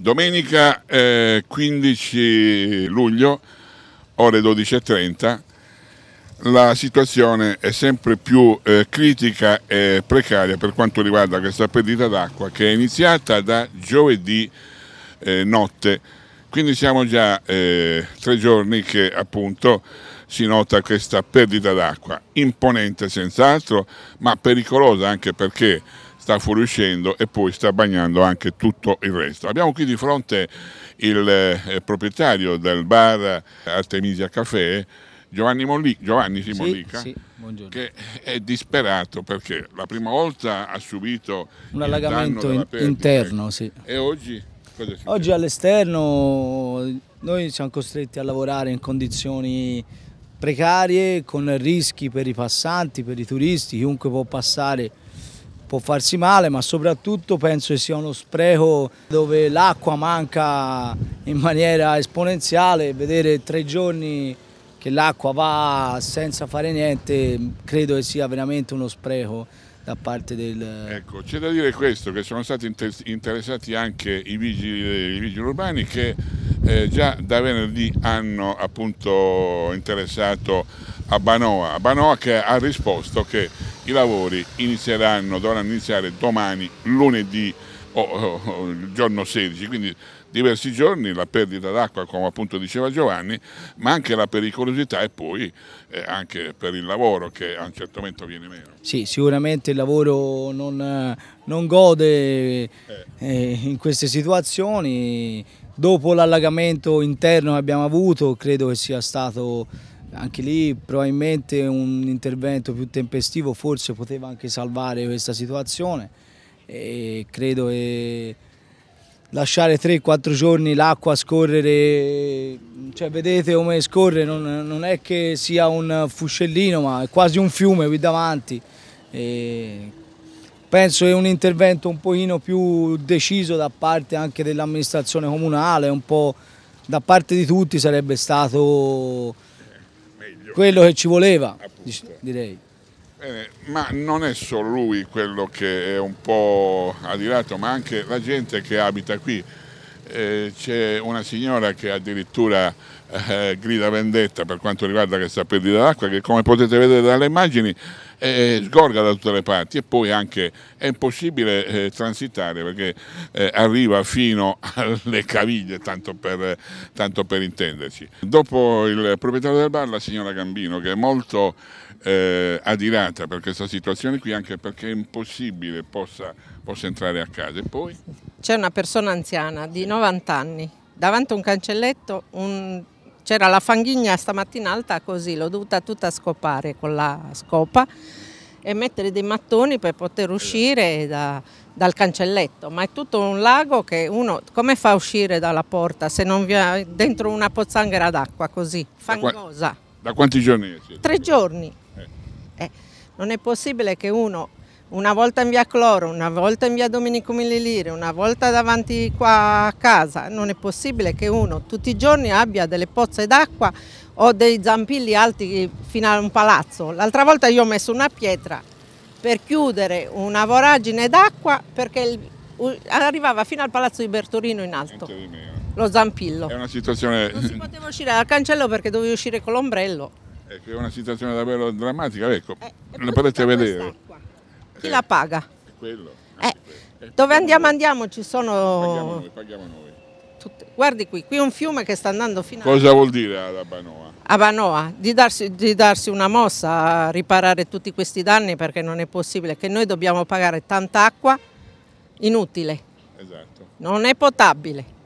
Domenica eh, 15 luglio, ore 12.30, la situazione è sempre più eh, critica e precaria per quanto riguarda questa perdita d'acqua che è iniziata da giovedì eh, notte. Quindi siamo già eh, tre giorni che appunto si nota questa perdita d'acqua, imponente senz'altro, ma pericolosa anche perché sta fuoriuscendo e poi sta bagnando anche tutto il resto. Abbiamo qui di fronte il eh, proprietario del bar Artemisia Café, Giovanni, Molli, Giovanni sì, sì, che è disperato perché la prima volta ha subito un allagamento in, interno sì. e oggi cosa Oggi all'esterno noi siamo costretti a lavorare in condizioni precarie con rischi per i passanti, per i turisti, chiunque può passare può farsi male, ma soprattutto penso che sia uno spreco dove l'acqua manca in maniera esponenziale, vedere tre giorni che l'acqua va senza fare niente credo che sia veramente uno spreco da parte del... Ecco, c'è da dire questo, che sono stati interessati anche i vigili, i vigili urbani che eh, già da venerdì hanno appunto interessato a Banoa, a Banoa che ha risposto che i lavori inizieranno, dovranno iniziare domani, lunedì o, oh, oh, il giorno 16, quindi diversi giorni, la perdita d'acqua come appunto diceva Giovanni, ma anche la pericolosità e poi eh, anche per il lavoro che a un certo momento viene meno. Sì, sicuramente il lavoro non, non gode eh. Eh, in queste situazioni, Dopo l'allagamento interno che abbiamo avuto credo che sia stato anche lì probabilmente un intervento più tempestivo forse poteva anche salvare questa situazione e credo che lasciare 3-4 giorni l'acqua scorrere, cioè vedete come scorre, non, non, è che sia un fuscellino ma è quasi un fiume qui davanti e penso che un intervento un pochino più deciso da parte anche dell'amministrazione comunale, un po' da parte di tutti sarebbe stato quello che ci voleva, direi. Bene, ma non è solo lui quello che è un po' adirato, ma anche la gente che abita qui. Eh, C'è una signora che addirittura eh, grida vendetta per quanto riguarda questa perdita d'acqua che come potete vedere dalle immagini eh, eh, sgorga da tutte le parti e poi anche è impossibile eh, transitare perché eh, arriva fino alle caviglie, tanto per, tanto per, intenderci. Dopo il proprietario del bar, la signora Gambino, che è molto eh, adirata per questa situazione qui, anche perché è impossibile possa, possa entrare a casa. E poi? C'è una persona anziana di 90 anni, davanti a un cancelletto, un c'era la fanghigna stamattina alta così, l'ho dovuta tutta scopare con la scopa e mettere dei mattoni per poter uscire da, dal cancelletto, ma è tutto un lago che uno come fa a uscire dalla porta se non vi ha dentro una pozzanghera d'acqua così, fangosa. Da, qua, da quanti giorni? Siete? Tre giorni. Eh. Eh, non è possibile che uno una volta in via Cloro, una volta in via Domenico Millilire, una volta davanti qua a casa. Non è possibile che uno tutti i giorni abbia delle pozze d'acqua o dei zampilli alti fino a un palazzo. L'altra volta io ho messo una pietra per chiudere una voragine d'acqua perché il, arrivava fino al palazzo di Bertorino in alto. Eh. Lo zampillo. È una situazione... Non si poteva uscire dal cancello perché dovevi uscire con l'ombrello. Ecco, è una situazione davvero drammatica, ecco, eh, lo potete vedere. Questa. Chi la paga? Quello. Eh, quello. dove andiamo andiamo ci sono... Paghiamo noi, paghiamo noi. Tutte. Guardi qui, qui è un fiume che sta andando fino a... Cosa vuol dire alla Banoa? A Banoa, di darsi, di darsi una mossa a riparare tutti questi danni perché non è possibile che noi dobbiamo pagare tanta acqua inutile. Esatto. Non è potabile.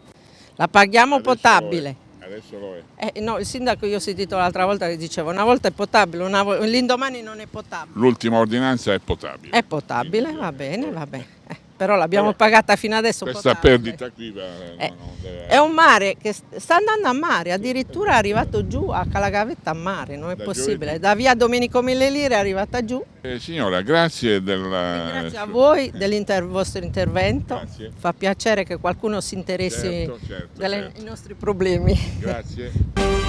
La paghiamo Adesso potabile. Vuoi. Adesso lo è. Eh, no, il sindaco io ho sentito l'altra volta che diceva una volta è potabile, vo l'indomani non è potabile. L'ultima ordinanza è potabile. È potabile, va bene, va bene però l'abbiamo eh, pagata fino adesso. Questa perdita qui va, eh, no, deve... è un mare che sta andando a mare, addirittura è arrivato giù a Calagavetta a mare, non è da possibile. Giovedì. Da via Domenico Mille Lire è arrivata giù. Eh, signora, grazie della... Grazie a voi eh. del inter vostro intervento. Grazie. Fa piacere che qualcuno si interessi certo, certo, dei certo. nostri problemi. Grazie.